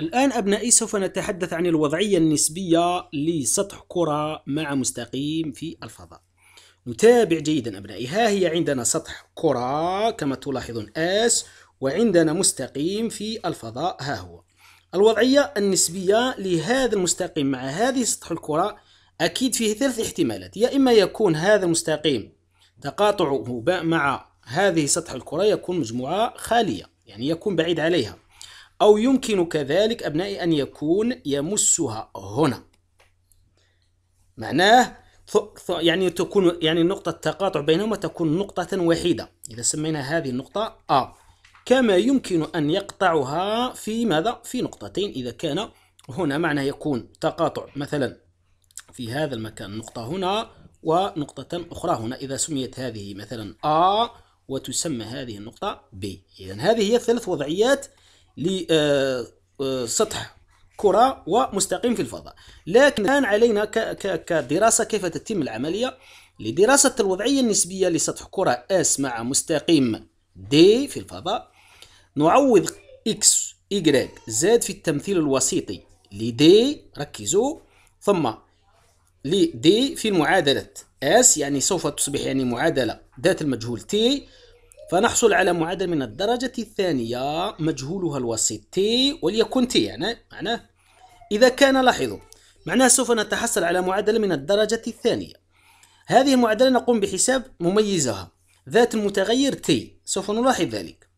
الآن أبنائي سوف نتحدث عن الوضعية النسبية لسطح كرة مع مستقيم في الفضاء نتابع جيدا أبنائي ها هي عندنا سطح كرة كما تلاحظون S وعندنا مستقيم في الفضاء ها هو الوضعية النسبية لهذا المستقيم مع هذه سطح الكرة أكيد فيه ثلاث احتمالات يا إما يكون هذا المستقيم تقاطعه مع هذه سطح الكرة يكون مجموعة خالية يعني يكون بعيد عليها أو يمكن كذلك أبنائي أن يكون يمسها هنا معناه يعني تكون يعني نقطة التقاطع بينهما تكون نقطة وحيدة إذا سمينا هذه النقطة A كما يمكن أن يقطعها في ماذا؟ في نقطتين إذا كان هنا معنى يكون تقاطع مثلا في هذا المكان نقطة هنا ونقطة أخرى هنا إذا سميت هذه مثلا A وتسمى هذه النقطة B إذا هذه هي ثلاث وضعيات لسطح كرة ومستقيم في الفضاء لكن الآن علينا كدراسة كيف تتم العملية لدراسة الوضعية النسبية لسطح كرة S مع مستقيم D في الفضاء نعوض X Y زاد في التمثيل الوسيطي لD ركزوا ثم لD في معادلة S يعني سوف تصبح يعني معادلة ذات المجهول T فنحصل على معادلة من الدرجة الثانية مجهولها الوسيط تي وليكن تي يعني معناه إذا كان لاحظوا معناه سوف نتحصل على معادلة من الدرجة الثانية هذه المعادلة نقوم بحساب مميزها ذات المتغير تي سوف نلاحظ ذلك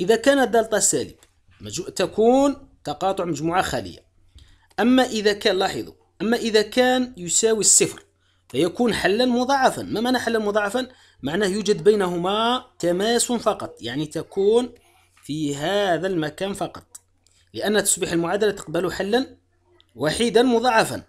إذا كان دلتا سالب تكون تقاطع مجموعة خالية أما إذا كان لاحظوا أما إذا كان يساوي الصفر فيكون حلا مضاعفا ما معنى حلا مضاعفا معناه يوجد بينهما تماس فقط يعني تكون في هذا المكان فقط لأن تصبح المعادلة تقبل حلا وحيدا مضاعفا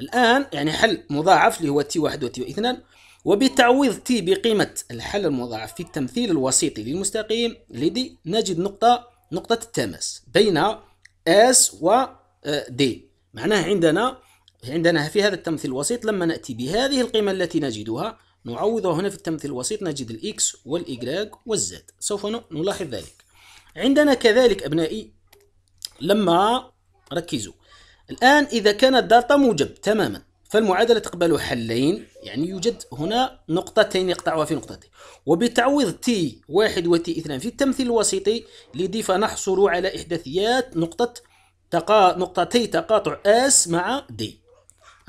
الآن يعني حل مضاعف اللي هو تي واحد وتي اثنان وبتعويض تي بقيمة الحل المضاعف في التمثيل الوسيطي للمستقيم لدي نجد نقطة نقطة التماس بين اس و دي آه، معناه عندنا عندنا في هذا التمثيل الوسيط لما نأتي بهذه القيمة التي نجدها نعوضه هنا في التمثيل الوسيط نجد الإكس والإجراج والزاد سوف نلاحظ ذلك عندنا كذلك أبنائي لما ركزوا الآن إذا كانت الداتا موجب تماما فالمعادلة تقبل حلين يعني يوجد هنا نقطتين يقطعها في نقطتين وبتعويض تي واحد وتي اثنان في التمثيل الوسيطي لدي فنحصل على إحداثيات نقطة تقا... نقطتي تقاطع اس مع دي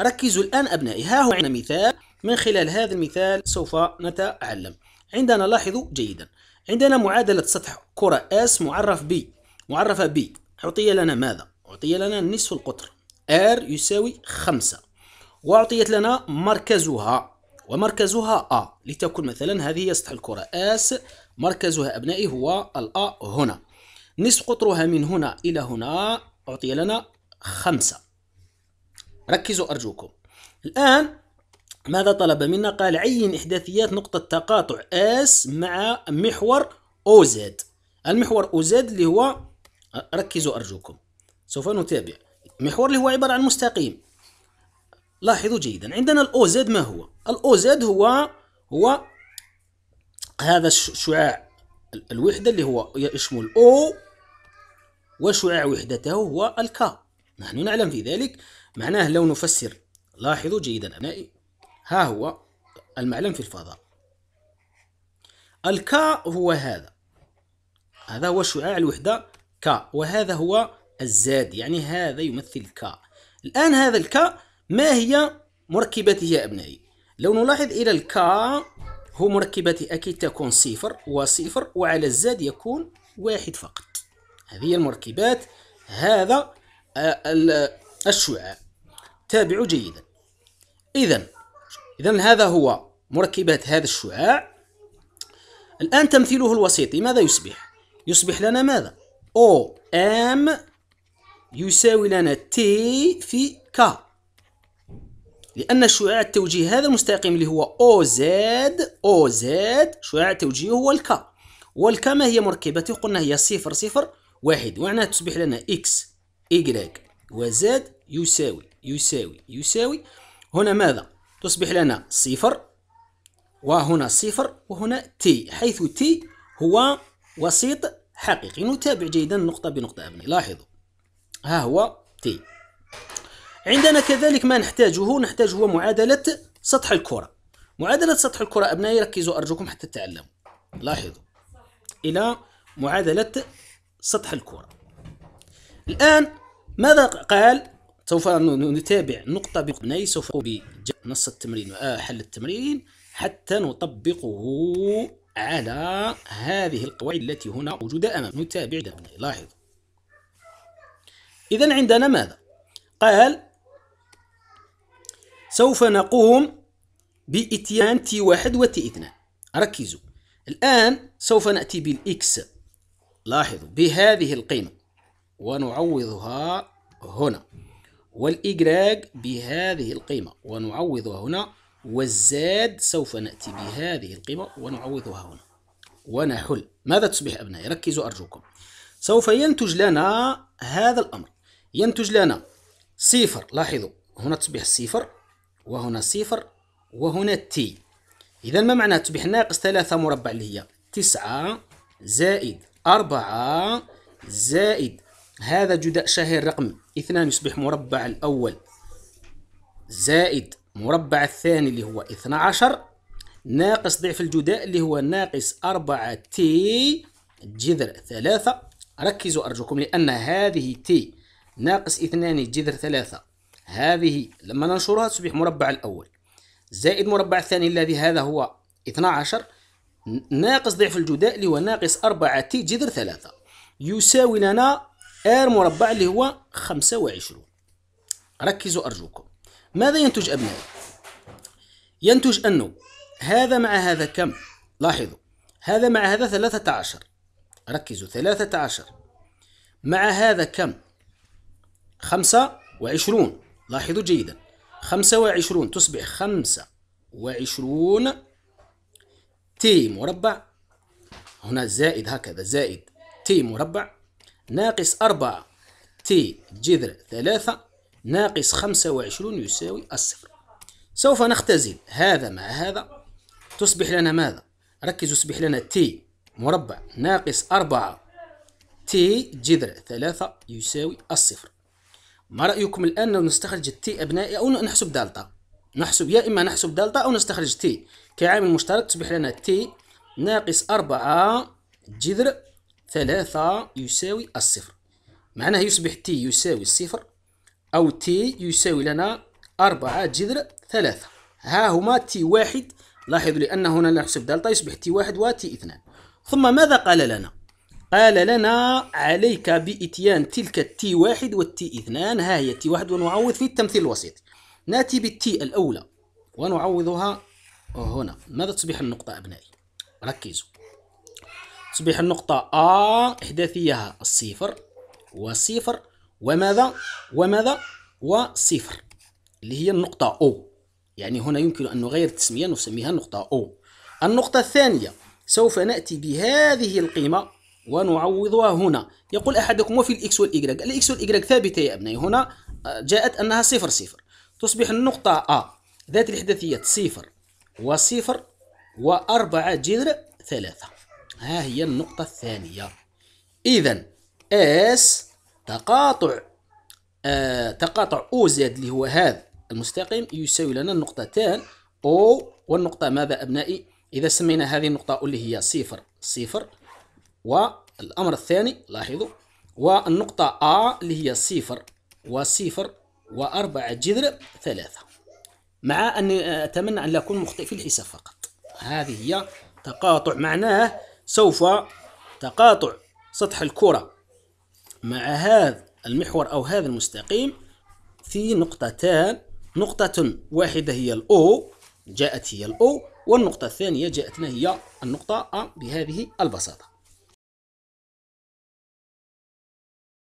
ركزوا الآن أبنائي ها هو عندنا مثال من خلال هذا المثال سوف نتعلم عندنا لاحظوا جيدا عندنا معادلة سطح كرة S معرف ب معرفة ب أعطي لنا ماذا؟ أعطي لنا نصف القطر R يساوي 5 وأعطيت لنا مركزها ومركزها A لتكون مثلا هذه هي سطح الكرة S مركزها أبنائي هو الأ هنا نصف قطرها من هنا إلى هنا أعطي لنا خمسة ركزوا أرجوكم الآن ماذا طلب منا؟ قال عين إحداثيات نقطة تقاطع S مع محور OZ المحور OZ اللي هو ركزوا أرجوكم سوف نتابع محور اللي هو عبارة عن مستقيم لاحظوا جيدا عندنا OZ ما هو؟ OZ هو هو هذا الشعاع الوحدة اللي هو يشمل O وشعاع وحدته هو الكا نحن نعلم في ذلك معناه لو نفسر لاحظوا جيدا أبنائي ها هو المعلم في الفضاء الكا هو هذا هذا هو شعاع الوحدة كا وهذا هو الزاد يعني هذا يمثل كا الآن هذا الكا ما هي مركبته يا أبنائي لو نلاحظ إلى الكا هو مركبته أكيد تكون صفر وصفر وعلى الزاد يكون واحد فقط هذه هي المركبات هذا آه، الشعاع تابعوا جيدا إذا إذا هذا هو مركبات هذا الشعاع الآن تمثيله الوسيطي ماذا يصبح؟ يصبح لنا ماذا؟ أو أم يساوي لنا تي في ك لأن الشعاع التوجيه هذا المستقيم اللي هو أو زاد أو زاد شعاع التوجيه هو الك والكا ما هي مركبته قلنا هي صفر صفر واحد وعناها تصبح لنا إكس إيكغيك وزاد يساوي يساوي يساوي هنا ماذا تصبح لنا صفر وهنا صفر وهنا تي حيث تي هو وسيط حقيقي نتابع جيدا نقطة بنقطة أبني لاحظوا ها هو تي عندنا كذلك ما نحتاجه نحتاج هو معادلة سطح الكرة معادلة سطح الكرة أبنائي ركزوا أرجوكم حتى تتعلموا لاحظوا إلى معادلة سطح الكرة الآن ماذا قال سوف نتابع نقطة بنقطة سوف بنص التمرين وحل التمرين حتى نطبقه على هذه القواعد التي هنا موجودة أمام نتابع بني لاحظ إذا عندنا ماذا؟ قال سوف نقوم بإتيان تي واحد وتي اثنان ركزوا الآن سوف نأتي بالإكس لاحظوا بهذه القيمة ونعوضها هنا والإجراج بهذه القيمة ونعوضها هنا والزاد سوف نأتي بهذه القيمة ونعوضها هنا ونحل ماذا تصبح أبنائي ركزوا أرجوكم سوف ينتج لنا هذا الأمر ينتج لنا صفر لاحظوا هنا تصبح صفر وهنا صفر وهنا تي إذا ما معنى تصبح ناقص ثلاثة مربع اللي هي تسعة زائد أربعة زائد هذا جداء شهر رقم اثنان يصبح مربع الأول زائد مربع الثاني اللي هو 12 ناقص ضعف الجداء اللي هو ناقص 4 تي جذر 3 ركزوا أرجوكم لأن هذه تي ناقص 2 جذر 3 هذه لما ننشرها تصبح مربع الأول زائد مربع الثاني الذي هذا هو 12 ناقص ضعف الجداء اللي هو ناقص 4 تي جذر 3 يساوي لنا ار مربع اللي هو 25 ركزوا أرجوكم ماذا ينتج أبنائي؟ ينتج أنه هذا مع هذا كم؟ لاحظوا هذا مع هذا 13 ركزوا 13 مع هذا كم؟ 25 لاحظوا جيدا 25 تصبح 25 تي مربع هنا زائد هكذا زائد تي مربع ناقص أربعة تي جذر ثلاثة ناقص خمسة وعشرون يساوي الصفر سوف نختزل هذا مع هذا تصبح لنا ماذا؟ ركز تصبح لنا تي مربع ناقص أربعة تي جذر ثلاثة يساوي الصفر ما رأيكم الآن لو نستخرج التي أبنائي أو نحسب دالتا نحسب يا إما نحسب دالتا أو نستخرج تي كعامل مشترك تصبح لنا تي ناقص أربعة جذر ثلاثة يساوي الصفر معناه يصبح تي يساوي الصفر أو تي يساوي لنا أربعة جذر ثلاثة ها هما تي واحد لاحظوا لأن هنا نحسب دلتا يصبح تي واحد وتي اثنان ثم ماذا قال لنا؟ قال لنا عليك بإتيان تلك التي واحد والتي اثنان ها هي تي واحد ونعوض في التمثيل الوسيط نأتي بالتي الأولى ونعوضها هنا ماذا تصبح النقطة أبنائي؟ ركزوا تصبح النقطة A إحداثيها الصفر وصفر وماذا وماذا وصفر اللي هي النقطة O يعني هنا يمكن أن نغير التسمية نسميها النقطة O النقطة الثانية سوف نأتي بهذه القيمة ونعوضها هنا يقول أحدكم وفي الإكس والإيكراك الإكس والإيكراك ثابتة يا أبنائي هنا آه، جاءت أنها صفر صفر تصبح النقطة A ذات الإحداثية صفر وصفر وأربعة جذر ثلاثة ها هي النقطة الثانية إذا اس تقاطع آه تقاطع او زد اللي هو هذا المستقيم يساوي لنا النقطتان او والنقطة ماذا أبنائي إذا سمينا هذه النقطة اللي هي صفر صفر والأمر الثاني لاحظوا والنقطة أ اللي هي صفر وصفر وأربعة جذر ثلاثة مع أني أتمنى أن لا أكون مخطئ في الحساب فقط هذه هي تقاطع معناه سوف تقاطع سطح الكرة مع هذا المحور أو هذا المستقيم في نقطتان نقطة واحدة هي الأو جاءت هي الأو والنقطة الثانية جاءتنا هي النقطة أ بهذه البساطة